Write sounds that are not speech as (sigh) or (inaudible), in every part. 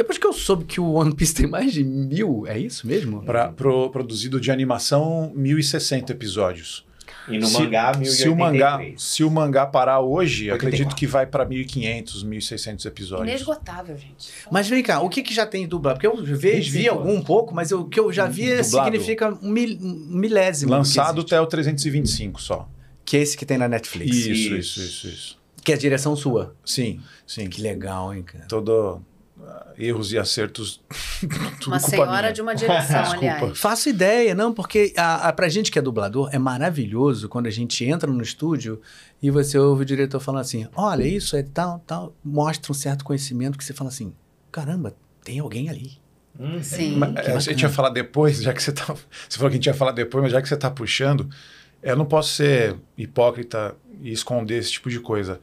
Depois que eu soube que o One Piece tem mais de mil, é isso mesmo? Pra, pro, produzido de animação, 1.060 episódios. E no se, mangá, 1083. Se o mangá, se o mangá parar hoje, acredito que vai para 1.500, 1.600 episódios. Inesgotável, gente. Mas vem cá, o que, que já tem dublado? Porque eu vejo, vi algum um pouco, mas o que eu já hum, vi dublado. significa um, mil, milésimo. Lançado até o 325 só. Que é esse que tem na Netflix. Isso, isso, isso, isso. isso. Que é a direção sua. Sim, sim. Que legal, hein, cara. Todo, ah, erros e acertos. (laughs) Tudo uma senhora minha. de uma direção, aliás. Faço ideia, não, porque a, a, pra gente que é dublador, é maravilhoso quando a gente entra no estúdio e você ouve o diretor falando assim: olha, isso é tal, tal. Mostra um certo conhecimento que você fala assim: caramba, tem alguém ali. Hum, sim. Mas, é, a gente ia falar depois, já que você tá. Você falou que a gente ia falar depois, mas já que você tá puxando, eu não posso ser hipócrita e esconder esse tipo de coisa.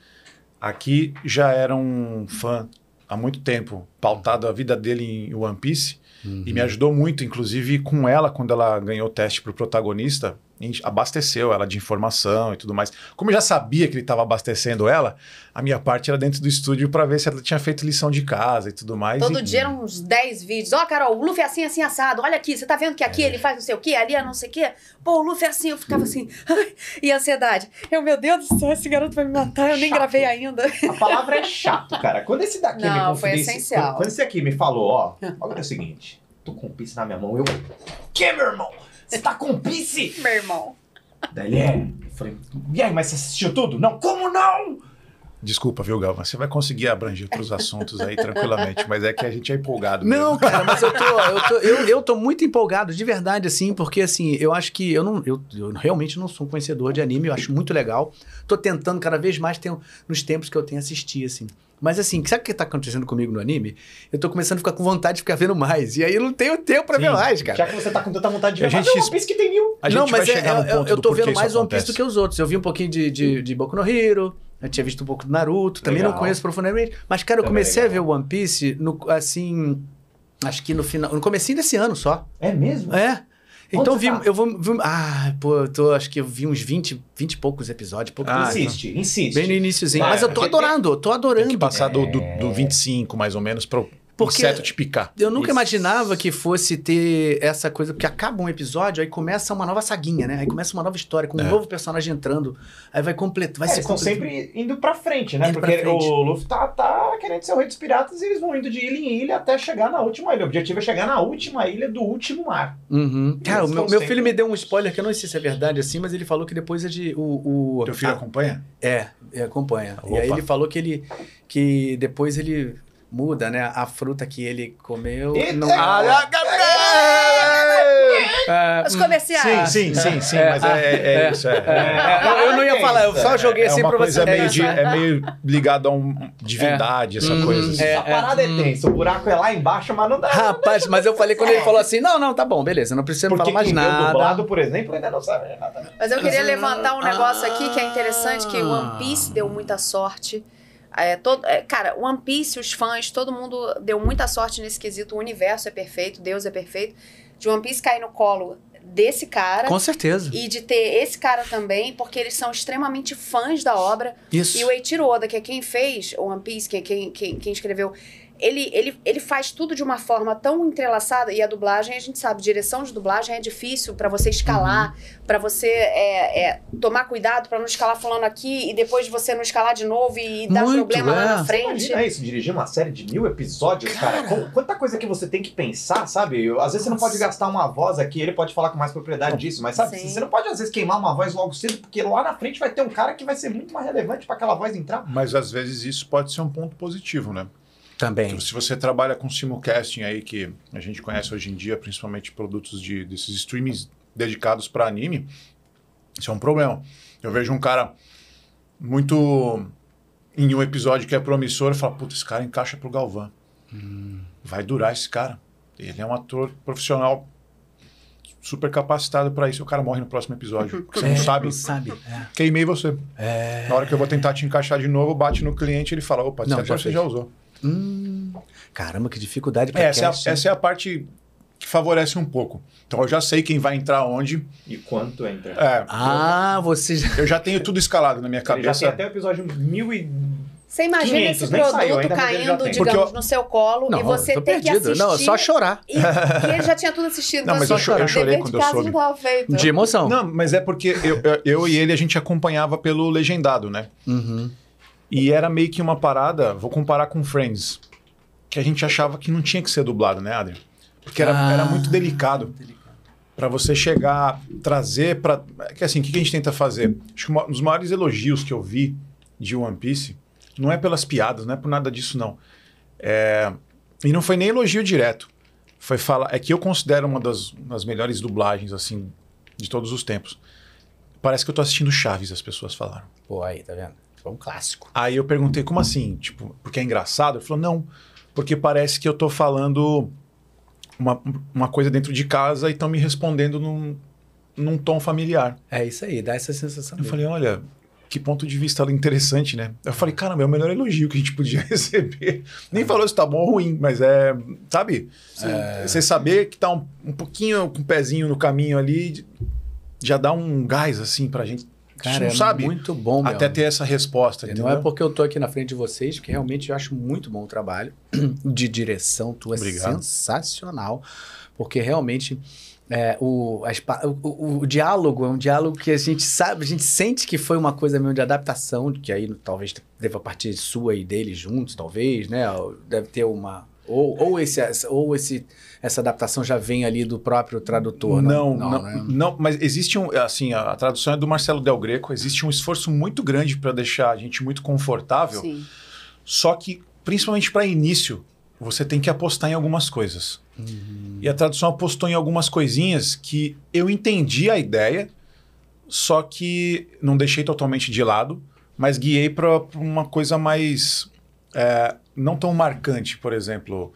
Aqui já era um fã há muito tempo pautado a vida dele em One Piece. Uhum. E me uhum. ajudou muito, inclusive com ela, quando ela ganhou o teste para o protagonista, abasteceu ela de informação e tudo mais. Como eu já sabia que ele estava abastecendo ela, a minha parte era dentro do estúdio para ver se ela tinha feito lição de casa e tudo mais. Todo e... dia eram uns 10 vídeos. Ó, oh, Carol, o Luffy é assim, assim, assado. Olha aqui, você tá vendo que aqui é. ele faz não sei o quê, ali é não sei o quê. Pô, o Luffy é assim. Eu ficava assim, (laughs) e ansiedade. Eu, meu Deus do céu, esse garoto vai me matar, eu nem gravei ainda. A palavra é chato, cara. Quando esse daqui é não, me foi essencial quando você aqui me falou, ó, (laughs) olha é o seguinte, tô com um pince na minha mão, eu. Que, meu irmão? Você tá com um pince? Meu irmão. Daí ele é. Eu falei, e aí, mas você assistiu tudo? Não, como não? Desculpa, viu, Galvão? Você vai conseguir abranger outros assuntos aí tranquilamente, mas é que a gente é empolgado. Mesmo. Não, cara, mas eu tô, eu tô, eu, eu tô muito empolgado, de verdade, assim, porque assim, eu acho que eu não, eu, eu realmente não sou um conhecedor de anime, eu acho muito legal. Tô tentando cada vez mais tenho, nos tempos que eu tenho assistir, assim. Mas assim, sabe o que tá acontecendo comigo no anime? Eu tô começando a ficar com vontade de ficar vendo mais. E aí eu não tenho tempo pra Sim, ver mais, cara. Já que você tá com tanta vontade de ver a mais, gente... One que tem mil. A gente não, mas é, eu, eu tô vendo mais One Piece do que os outros. Eu vi um pouquinho de, de, de Boku no Hero. Eu tinha visto um pouco do Naruto, também Legal. não conheço profundamente. Mas, cara, eu também comecei a ver One Piece, no, assim, acho que no final, no comecinho desse ano só. É mesmo? É. então vi, tá? eu vou, vi, Ah, pô, eu tô, acho que eu vi uns 20, 20 e poucos episódios. Pouco ah, insiste, insiste. Bem no iníciozinho. Tá. mas eu tô adorando, eu tô adorando. Tem que passar é... do, do, do 25, é. mais ou menos, pro, porque inseto te picar. Eu nunca Isso. imaginava que fosse ter essa coisa, porque acaba um episódio, aí começa uma nova saguinha, né? Aí começa uma nova história, com um é. novo personagem entrando. Aí vai completo, vai é, se eles completo. estão sempre indo pra frente, né? Indo porque frente. o Luffy tá, tá, querendo ser o rei dos piratas e eles vão indo de ilha em ilha até chegar na última ilha. O objetivo é chegar na última ilha do último mar. Uhum. Cara, o meu, meu filho me deu um spoiler que eu não sei se é verdade assim, mas ele falou que depois é de. O, o... Teu filho ah, acompanha? É, é acompanha. Opa. E aí ele falou que ele. que depois ele muda, né? A fruta que ele comeu. não... Ah, ah, Os hum, comerciais. Sim, sim, sim, sim. É, mas é, é, é isso. eu não ia falar, eu só joguei assim pra vocês Meio é meio ligado a um divindade, essa hum, coisa. Assim. a parada é hum. tenso. o buraco é lá embaixo, mas não dá. Rapaz, mas eu falei quando ele falou assim: não, não, tá bom, beleza, não precisa falar mais nada. Dublado, por exemplo, ainda não sabe nada. Mas eu queria levantar um ah, negócio aqui que é interessante, que One ah. Piece deu muita sorte. É, todo, é, cara, One Piece, os fãs, todo mundo deu muita sorte nesse quesito. O universo é perfeito, Deus é perfeito. De One Piece cair no colo desse cara. Com certeza. E de ter esse cara também, porque eles são extremamente fãs da obra. Isso. E o Eiichiro Oda, que é quem fez One Piece, que é quem, quem, quem escreveu, ele, ele, ele faz tudo de uma forma tão entrelaçada e a dublagem a gente sabe direção de dublagem é difícil para você escalar uhum. para você é, é, tomar cuidado para não escalar falando aqui e depois você não escalar de novo e dar Muito, problema é. lá na frente é isso dirigir uma série de mil episódios cara, cara quanta coisa que você tem que pensar sabe às vezes você não pode gastar uma voz aqui ele pode falar com mais propriedade disso mas sabe Sim. você não pode às vezes queimar uma voz logo cedo porque lá na frente vai ter um cara que vai ser muito mais relevante para aquela voz entrar mas às vezes isso pode ser um ponto positivo né também. Então, se você trabalha com simulcasting aí, que a gente conhece hoje em dia, principalmente produtos de, desses streamings dedicados para anime, isso é um problema. Eu vejo um cara muito em um episódio que é promissor e fala, puta, esse cara encaixa pro Galvão. Hum. Vai durar esse cara. Ele é um ator profissional super capacitado para isso. O cara morre no próximo episódio. (laughs) você é, não sabe. Não sabe. É. Queimei você. É. Na hora que eu vou tentar te encaixar de novo, bate no cliente ele fala, opa, não, já você já usou. Hum, caramba, que dificuldade para é, essa, é a, essa é a parte que favorece um pouco. Então eu já sei quem vai entrar onde. E quanto entra. É, ah, eu, você já... Eu já tenho tudo escalado na minha cabeça. já tem até o episódio mil e... Você imagina 500, esse produto saiu, caindo, digamos, eu... no seu colo não, e você ter perdido. que é assistir. Não, só chorar. E, e ele já tinha tudo assistido. Não, então, mas assim, eu, chorei, eu chorei quando eu soube. De emoção. Não, mas é porque eu, eu, e ele, a gente acompanhava pelo legendado, né? Uhum. E era meio que uma parada, vou comparar com Friends, que a gente achava que não tinha que ser dublado, né, Adrian? Porque era, ah, era muito delicado. delicado. Para você chegar, trazer para. É que assim, o que a gente tenta fazer? Acho que um dos maiores elogios que eu vi de One Piece não é pelas piadas, não é por nada disso, não. É, e não foi nem elogio direto. Foi falar. É que eu considero uma das, das melhores dublagens, assim, de todos os tempos. Parece que eu tô assistindo Chaves, as pessoas falaram. Pô, aí, tá vendo? É um clássico. Aí eu perguntei, como assim? Tipo, porque é engraçado? Ele falou, não, porque parece que eu tô falando uma, uma coisa dentro de casa e estão me respondendo num, num tom familiar. É isso aí, dá essa sensação. Eu dele. falei, olha, que ponto de vista é interessante, né? Eu falei, caramba, é o melhor elogio que a gente podia (laughs) receber. Nem é. falou se tá bom ou ruim, mas é, sabe? Você é... saber que tá um, um pouquinho com um o pezinho no caminho ali, já dá um gás, assim, pra gente Cara, não é sabe muito bom até ter essa resposta. Não é porque eu tô aqui na frente de vocês, que realmente eu acho muito bom o trabalho (clears throat) de direção. Tu é sensacional, porque realmente é, o, as, o, o, diálogo é um diálogo que a gente sabe, a gente sente que foi uma coisa meio de adaptação, que aí talvez deva partir sua e dele juntos, talvez, né? Deve ter uma ou, ou, esse, ou esse, essa adaptação já vem ali do próprio tradutor? Né? Não, não, não, né? não, mas existe um. Assim, a tradução é do Marcelo Del Greco. Existe um esforço muito grande para deixar a gente muito confortável. Sim. Só que, principalmente para início, você tem que apostar em algumas coisas. Uhum. E a tradução apostou em algumas coisinhas que eu entendi a ideia, só que não deixei totalmente de lado, mas guiei para uma coisa mais. É, não tão marcante, por exemplo,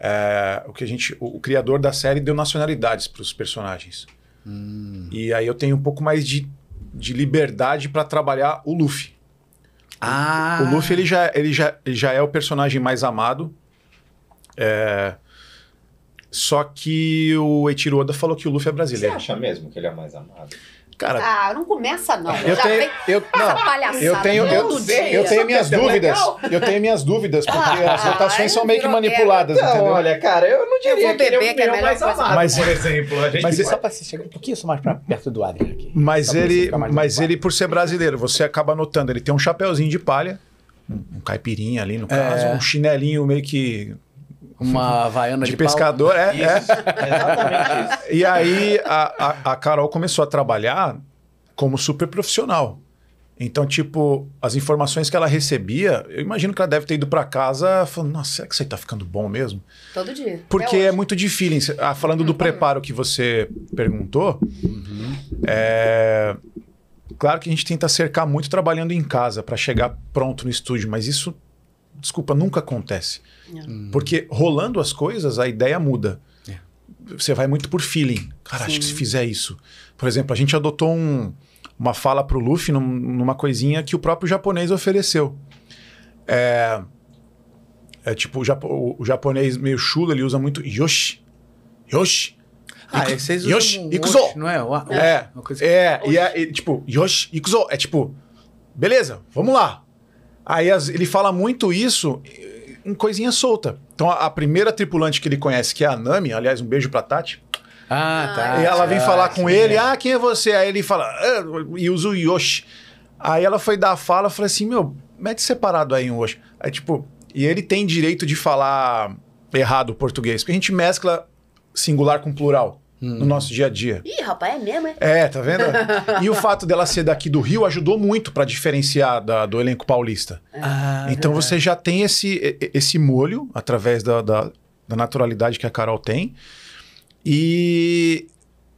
é, o que a gente, o, o, criador da série deu nacionalidades para os personagens. Hum. E aí eu tenho um pouco mais de, de liberdade para trabalhar o Luffy. Ah. O, o ah. Luffy ele já, ele, já, ele já é o personagem mais amado. É, só que o Eiichiro Oda falou que o Luffy é brasileiro. Você acha mesmo que ele é mais amado? Cara, ah, não começa não. Eu Já tenho, eu, essa não, palhaçada. Eu tenho, eu, eu tenho minhas é dúvidas. Eu tenho minhas dúvidas, porque ah, as (laughs) votações são meio que manipuladas, não, entendeu? Olha, cara, eu não diria eu vou beber, que ele é, que é mais amado, mas, por exemplo. A gente mas ele, só é pra se chegar um pouquinho mais pra perto do Adrian aqui. Mas ele, mas ele, por ser brasileiro, você acaba notando, ele tem um chapéuzinho de palha, um caipirinha ali no caso, é. um chinelinho meio que uma (laughs) vaiana de, de pescador, pau. É, é. Isso, é. Exatamente isso. E aí a, a, a Carol começou a trabalhar como super profissional. Então, tipo, as informações que ela recebia, eu imagino que ela deve ter ido para casa falando, nossa, será que isso aí tá ficando bom mesmo? Todo dia. Porque é, muito difícil Ah, falando do uhum. preparo que você perguntou, uhum. é... claro que a gente tenta cercar muito trabalhando em casa para chegar pronto no estúdio, mas isso desculpa, nunca acontece. É. Hum. Porque rolando as coisas, a ideia muda. É. Você vai muito por feeling. Cara, Sim. acho que se fizer isso. Por exemplo, a gente adotou um, uma fala pro Luffy num, numa coisinha que o próprio japonês ofereceu. É, é tipo, o, japo, o, japonês meio chulo, ele usa muito yoshi. Yoshi. Ah, Iku, é, vocês yoshi, ikuzo. não é? O, é. o, é, é, é, e, tipo, yoshi, ikuzo. É tipo, beleza, vamos lá. Aí as, ele fala muito isso em coisinha solta. Então a, a, primeira tripulante que ele conhece, que é a Nami, aliás, um beijo pra Tati. Ah, ah tá. E ela vem ah, falar com ele, ah, quem é você? Aí ele fala, ah, e usa o Yoshi. Aí ela foi dar a fala, e falou assim, meu, mete separado aí um Yoshi. Aí tipo, e ele tem direito de falar errado o português, porque a gente mescla singular com plural no nosso dia a dia. Ih, rapaz, é mesmo, é? É, tá vendo? (laughs) e o fato dela ser daqui do Rio ajudou muito para diferenciar da, do elenco paulista. É. Ah, é então verdade. você já tem esse, esse molho através da, da, da naturalidade que a Carol tem. E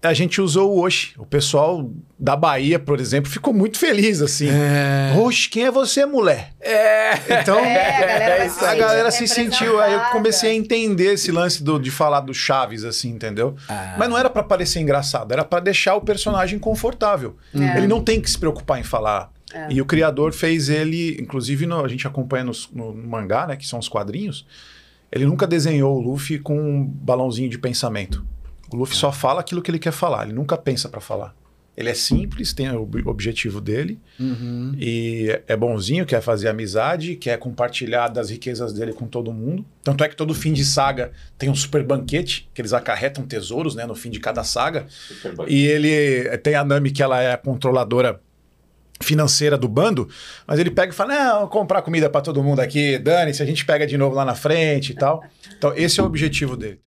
a gente usou o Oxi. O pessoal da Bahia, por exemplo, ficou muito feliz, assim. É... Oxi, quem é você, mulher? É. Então, é, a galera, a galera se sentiu. Aí eu comecei a entender esse lance do, de falar do Chaves, assim, entendeu? Ah. Mas não era para parecer engraçado, era para deixar o personagem confortável. É. Ele não tem que se preocupar em falar. É. E o criador fez ele, inclusive, no, a gente acompanha no, no mangá, né, que são os quadrinhos, ele nunca desenhou o Luffy com um balãozinho de pensamento. O Luffy só fala aquilo que ele quer falar, ele nunca pensa para falar. Ele é simples, tem o objetivo dele uhum. e é, é bonzinho, quer fazer amizade, quer compartilhar das riquezas dele com todo mundo. Tanto é que todo fim de saga tem um super banquete, que eles acarretam tesouros né, no fim de cada saga. E ele eh, tem a Nami, que ela é a controladora financeira do bando, mas ele pega e fala: não, vou comprar comida para todo mundo aqui, dane-se, a gente pega de novo lá na frente e tal. Então, esse é o objetivo dele.